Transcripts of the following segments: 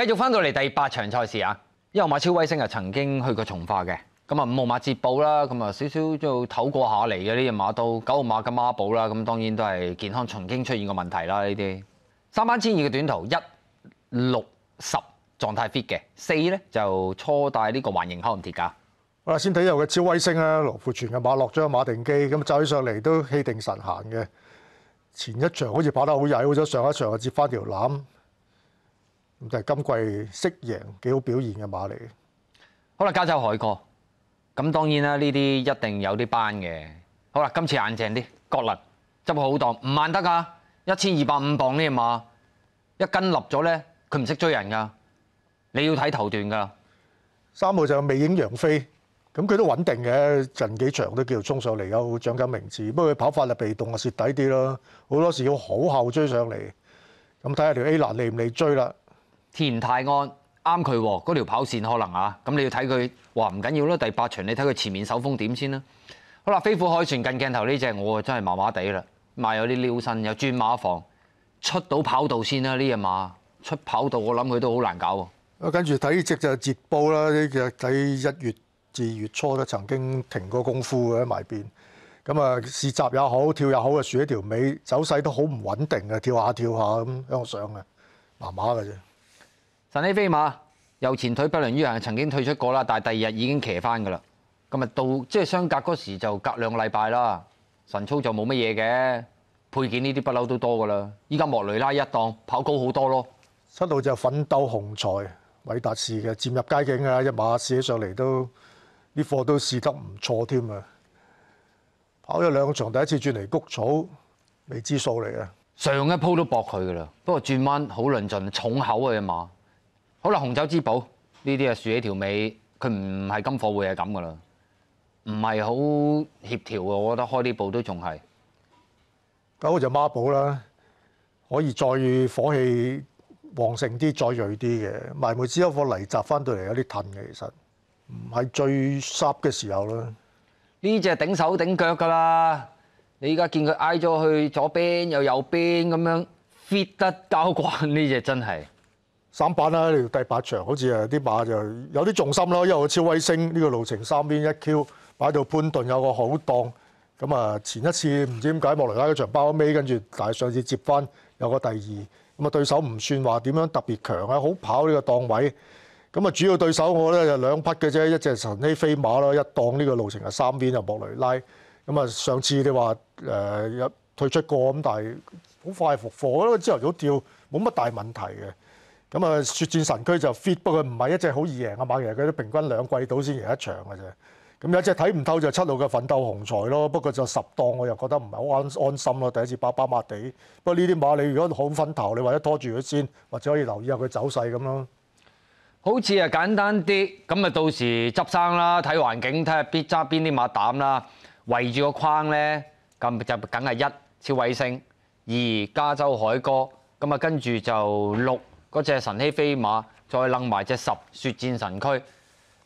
繼續翻到嚟第八場賽事啊！一號馬超威星啊，曾經去過從化嘅，咁啊五號馬捷報啦，咁啊少少就唞過下嚟嘅呢只馬都，九號馬嘅孖寶啦，咁當然都係健康曾經出現個問題啦。呢啲三班千二嘅短途一六十狀態 fit 嘅四咧就初戴呢個環形口唔跌噶。我哋先睇一嘅超威星啦，羅富全嘅馬落咗馬定機，咁走起上嚟都氣定神閒嘅。前一場好似跑得好曳好咗，上一場我接翻條攬。咁就係今季識贏幾好表現嘅馬嚟。好啦，加州海哥，咁當然啦，呢啲一定有啲班嘅。好啦，今次硬淨啲，國力執好檔，唔慢得噶，一千二百五磅呢只馬，一斤立咗咧，佢唔識追人㗎。你要睇頭段㗎。三號就未影楊飛，咁佢都穩定嘅，近幾場都叫做中上嚟，有獎金名次。不過佢跑法就被動啊，蝕底啲啦，好多時要好後追上嚟，咁睇下條 A 難嚟唔嚟追啦。田泰安啱佢嗰條跑線可能啊，咁你要睇佢哇唔緊要啦。第八場你睇佢前面手風點先啦。好啦，飛虎海船近鏡頭呢只我真係麻麻地啦，賣有啲撩身，有轉馬房，出到跑道先啦。呢只馬出跑道我諗佢都好難搞喎。啊，跟住睇呢只就捷報啦。呢只睇一月至月初都曾經停過功夫嘅喺埋邊咁啊，試習也好，跳也好啊，豎一條尾走勢都好唔穩定嘅，跳下跳下咁喺我上嘅麻麻嘅啫。神起飛馬右前腿不良於行曾經退出過啦，但係第二日已經騎翻㗎啦。咁啊，到即係相隔嗰時就隔兩個禮拜啦。神操就冇乜嘢嘅配件呢啲不嬲都多㗎啦。依家莫雷拉一檔跑高好多咯。七號就奮鬥雄才偉達士嘅佔入佳境啊！一馬試起上嚟都啲貨都試得唔錯添啊！跑咗兩場，第一次轉嚟谷草未知數嚟啊！上一鋪都搏佢㗎啦，不過轉彎好論盡重口啊一馬。好啦，紅酒之寶呢啲啊豎起條尾，佢唔係金貨會係咁噶啦，唔係好協調啊！我覺得開呢部都仲係。咁我就孖寶啦，可以再火氣旺盛啲，再鋭啲嘅。埋梅之一火嚟集翻到嚟有啲褪嘅，其實唔係最濕嘅時候啦。呢只頂手頂腳㗎啦！你依家見佢挨咗去左邊又右邊咁樣 fit 得交關，呢只真係。三班啦，呢條第八場好似啊啲馬就有啲重心咯。因為超威星呢個路程三邊一 Q 擺到潘頓有個好檔咁啊。前一次唔知點解莫雷拉嗰場包尾跟住，但係上次接翻有個第二咁啊。對手唔算話點樣特別強啊，好跑呢個檔位咁啊。主要對手我咧就兩匹嘅啫，一隻神飛飛馬啦，一檔呢個路程係三邊就莫雷拉咁啊。上次你話誒有退出過咁，但係好快復火因朝頭早跳冇乜大問題嘅。咁啊！雪戰神區就 fit，不過唔係一隻好易贏嘅馬，其實佢都平均兩季到先贏一場嘅啫。咁有隻睇唔透就七路嘅奮鬥雄才咯。不過就十檔我又覺得唔係好安安心咯。第一次巴巴抹地，不過呢啲馬你如果好分頭，你或者拖住佢先，或者可以留意下佢走勢咁咯。好似啊，簡單啲咁啊，到時執生啦，睇環境，睇下必揸邊啲馬膽啦。圍住個框咧，咁就梗係一超偉星，二加州海哥，咁啊跟住就六。嗰隻神鶉飛馬再楞埋隻十雪戰神區，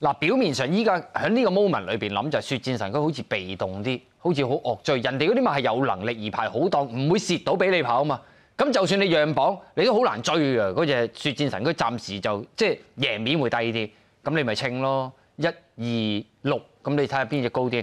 嗱表面上依家喺呢個 moment 裏邊諗就係雪戰神區好似被動啲，好似好惡追人哋嗰啲馬係有能力而排好檔，唔會蝕到俾你跑啊嘛。咁就算你讓榜，你都好難追啊。嗰隻雪戰神區暫時就即係贏面會低啲，咁你咪稱咯，一二六，咁你睇下邊只高啲。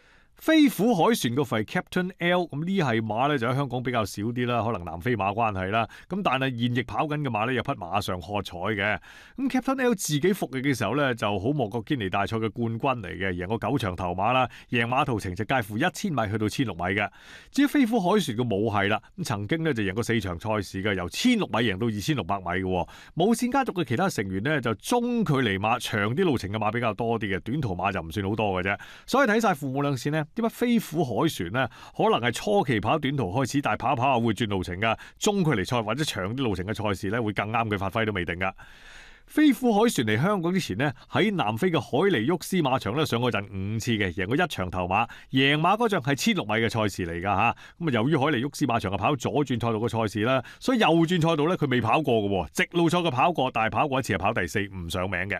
飞虎海船个肥 Captain L，咁呢系马咧就喺香港比较少啲啦，可能南非马关系啦。咁但系现役跑紧嘅马咧有匹马上喝彩嘅。咁 Captain L 自己服役嘅时候咧就好莫过坚尼大赛嘅冠军嚟嘅，赢过九场头马啦，赢马途程就介乎一千米去到千六米嘅。至于飞虎海船嘅武系啦，咁曾经咧就赢过四场赛事嘅，由千六米赢到二千六百米嘅。母线家族嘅其他成员咧就中距离马长啲路程嘅马比较多啲嘅，短途马就唔算好多嘅啫。所以睇晒父母两线咧。点解飞虎海船咧，可能系初期跑短途开始，但系跑跑啊会转路程噶，中距离赛或者长啲路程嘅赛事咧，会更啱佢发挥都未定噶。飞虎海船嚟香港之前呢，喺南非嘅海尼沃斯马场咧上过阵五次嘅，赢过一场头马，赢马嗰仗系千六米嘅赛事嚟噶吓。咁啊，由于海尼沃斯马场啊跑左转赛道嘅赛事啦，所以右转赛道咧佢未跑过嘅，直路赛佢跑过，但系跑过一次系跑第四，唔上名嘅。